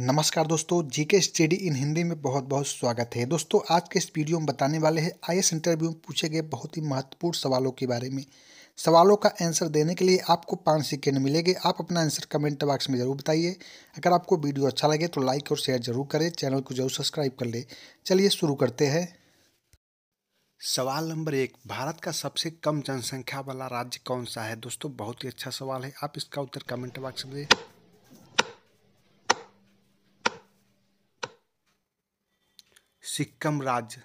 नमस्कार दोस्तों GK study in Hindi में बहुत बहुत स्वागत है दोस्तों आज के इस वीडियो में बताने वाले हैं एस इंटरव्यू में पूछे गए बहुत ही महत्वपूर्ण सवालों के बारे में सवालों का आंसर देने के लिए आपको पाँच सेकेंड मिलेंगे आप अपना आंसर कमेंट बॉक्स में जरूर बताइए अगर आपको वीडियो अच्छा लगे तो लाइक और शेयर जरूर करें चैनल को जरूर सब्सक्राइब कर ले चलिए शुरू करते हैं सवाल नंबर एक भारत का सबसे कम जनसंख्या वाला राज्य कौन सा है दोस्तों बहुत ही अच्छा सवाल है आप इसका उत्तर कमेंट बॉक्स में सिक्किम राज्य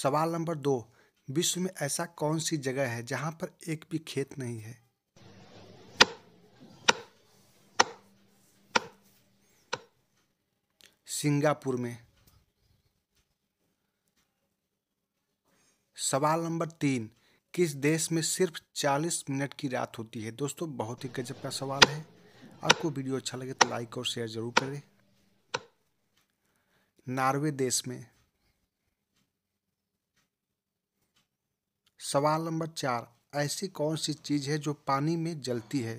सवाल नंबर दो विश्व में ऐसा कौन सी जगह है जहां पर एक भी खेत नहीं है सिंगापुर में सवाल नंबर तीन किस देश में सिर्फ 40 मिनट की रात होती है दोस्तों बहुत ही गजब का सवाल है आपको वीडियो अच्छा लगे तो लाइक और शेयर ज़रूर करें नार्वे देश में सवाल नंबर चार ऐसी कौन सी चीज़ है जो पानी में जलती है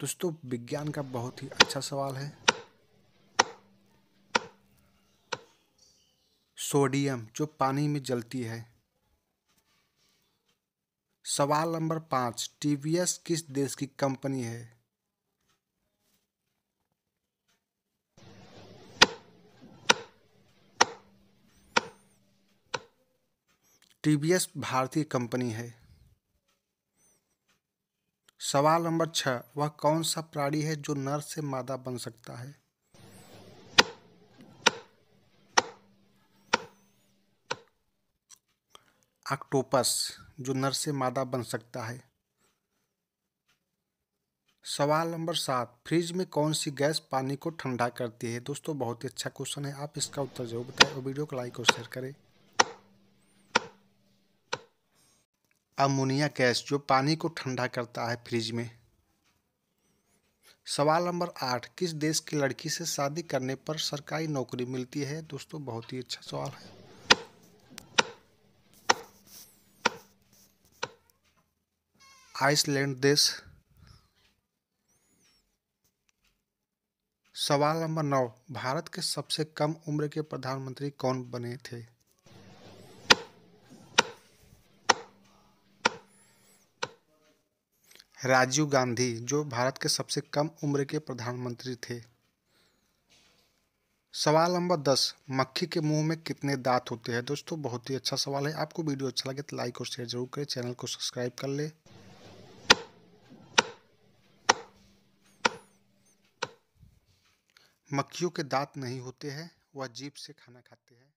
दोस्तों विज्ञान का बहुत ही अच्छा सवाल है सोडियम जो पानी में जलती है सवाल नंबर पाँच टीवीएस किस देश की कंपनी है टीवीएस भारतीय कंपनी है सवाल नंबर छ वह कौन सा प्राणी है जो नर से मादा बन सकता है ऑक्टोपस जो नर से मादा बन सकता है सवाल नंबर सात फ्रिज में कौन सी गैस पानी को ठंडा करती है दोस्तों बहुत ही अच्छा क्वेश्चन है आप इसका उत्तर जरूर बताएं और वीडियो को लाइक और शेयर करें अमोनिया गैस जो पानी को ठंडा करता है फ्रिज में सवाल नंबर आठ किस देश की लड़की से शादी करने पर सरकारी नौकरी मिलती है दोस्तों बहुत ही अच्छा सवाल है आइसलैंड देश सवाल नंबर नौ भारत के सबसे कम उम्र के प्रधानमंत्री कौन बने थे राजीव गांधी जो भारत के सबसे कम उम्र के प्रधानमंत्री थे सवाल नंबर दस मक्खी के मुंह में कितने दांत होते हैं दोस्तों बहुत ही अच्छा सवाल है आपको वीडियो अच्छा लगे तो लाइक और शेयर जरूर करें चैनल को सब्सक्राइब कर ले मक्खियों के दांत नहीं होते हैं वह जीप से खाना खाते हैं